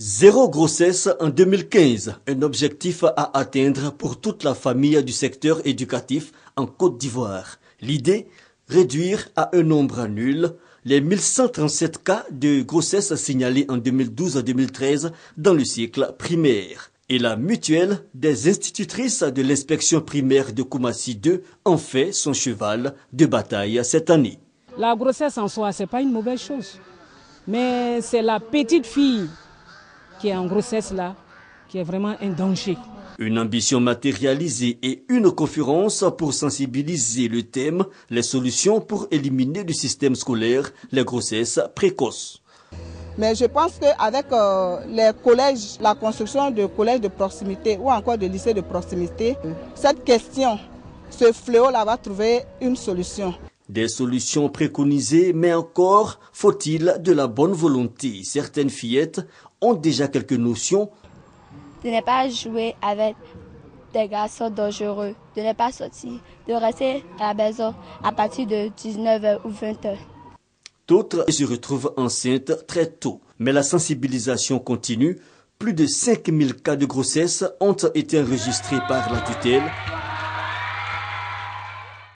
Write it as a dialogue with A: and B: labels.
A: Zéro grossesse en 2015, un objectif à atteindre pour toute la famille du secteur éducatif en Côte d'Ivoire. L'idée Réduire à un nombre nul les 1137 cas de grossesse signalés en 2012-2013 à dans le cycle primaire. Et la mutuelle des institutrices de l'inspection primaire de Koumassi 2 en fait son cheval de bataille cette année.
B: La grossesse en soi, ce n'est pas une mauvaise chose. Mais c'est la petite fille qui est en grossesse là, qui est vraiment un danger.
A: Une ambition matérialisée et une conférence pour sensibiliser le thème, les solutions pour éliminer du système scolaire les grossesses précoces.
C: Mais je pense qu'avec euh, les collèges, la construction de collèges de proximité ou encore de lycées de proximité, cette question, ce fléau-là va trouver une
A: solution des solutions préconisées, mais encore faut-il de la bonne volonté. Certaines fillettes ont déjà quelques notions.
D: De ne pas jouer avec des garçons dangereux, de ne pas sortir, de rester à la maison à partir de 19h ou 20h.
A: D'autres se retrouvent enceintes très tôt, mais la sensibilisation continue. Plus de 5000 cas de grossesse ont été enregistrés par la tutelle